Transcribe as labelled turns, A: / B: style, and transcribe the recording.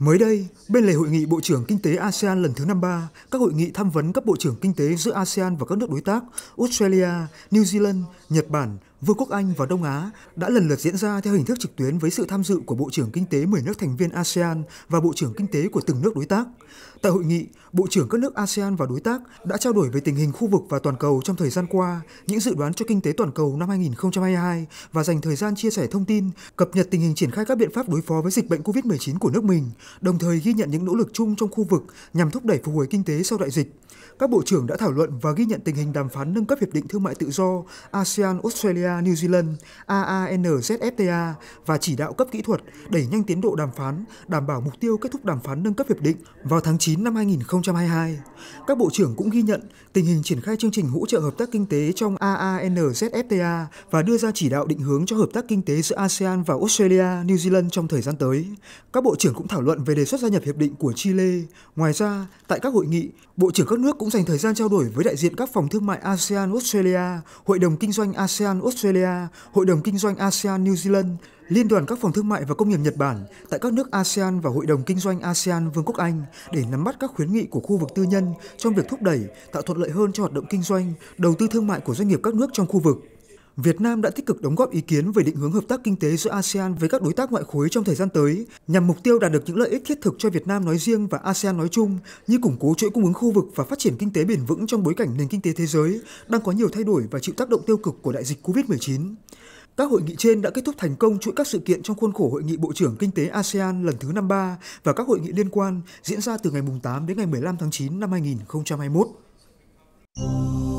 A: Mới đây, bên lề hội nghị Bộ trưởng Kinh tế ASEAN lần thứ 53, các hội nghị tham vấn cấp Bộ trưởng Kinh tế giữa ASEAN và các nước đối tác Australia, New Zealand, Nhật Bản, Vương quốc Anh và Đông Á đã lần lượt diễn ra theo hình thức trực tuyến với sự tham dự của Bộ trưởng Kinh tế 10 nước thành viên ASEAN và Bộ trưởng Kinh tế của từng nước đối tác. Tại hội nghị, Bộ trưởng các nước ASEAN và đối tác đã trao đổi về tình hình khu vực và toàn cầu trong thời gian qua, những dự đoán cho kinh tế toàn cầu năm 2022 và dành thời gian chia sẻ thông tin, cập nhật tình hình triển khai các biện pháp đối phó với dịch bệnh COVID-19 của nước mình, đồng thời ghi nhận những nỗ lực chung trong khu vực nhằm thúc đẩy phục hồi kinh tế sau đại dịch. Các bộ trưởng đã thảo luận và ghi nhận tình hình đàm phán nâng cấp hiệp định thương mại tự do ASEAN Australia Australia, New Zealand, AANZFTA và chỉ đạo cấp kỹ thuật đẩy nhanh tiến độ đàm phán, đảm bảo mục tiêu kết thúc đàm phán nâng cấp hiệp định vào tháng 9 năm 2022. Các bộ trưởng cũng ghi nhận tình hình triển khai chương trình hỗ trợ hợp tác kinh tế trong AANZFTA và đưa ra chỉ đạo định hướng cho hợp tác kinh tế giữa ASEAN và Australia, New Zealand trong thời gian tới. Các bộ trưởng cũng thảo luận về đề xuất gia nhập hiệp định của Chile. Ngoài ra, tại các hội nghị, bộ trưởng các nước cũng dành thời gian trao đổi với đại diện các phòng thương mại ASEAN Australia, Hội đồng Kinh doanh ASEAN Australia Australia, Hội đồng Kinh doanh ASEAN New Zealand, Liên đoàn các phòng thương mại và công nghiệp Nhật Bản tại các nước ASEAN và Hội đồng Kinh doanh ASEAN Vương quốc Anh để nắm bắt các khuyến nghị của khu vực tư nhân trong việc thúc đẩy, tạo thuận lợi hơn cho hoạt động kinh doanh, đầu tư thương mại của doanh nghiệp các nước trong khu vực. Việt Nam đã tích cực đóng góp ý kiến về định hướng hợp tác kinh tế giữa ASEAN với các đối tác ngoại khối trong thời gian tới, nhằm mục tiêu đạt được những lợi ích thiết thực cho Việt Nam nói riêng và ASEAN nói chung, như củng cố chuỗi cung ứng khu vực và phát triển kinh tế bền vững trong bối cảnh nền kinh tế thế giới đang có nhiều thay đổi và chịu tác động tiêu cực của đại dịch COVID-19. Các hội nghị trên đã kết thúc thành công chuỗi các sự kiện trong khuôn khổ Hội nghị Bộ trưởng Kinh tế ASEAN lần thứ 53 và các hội nghị liên quan diễn ra từ ngày 8 đến ngày 15 tháng 9 năm 2021.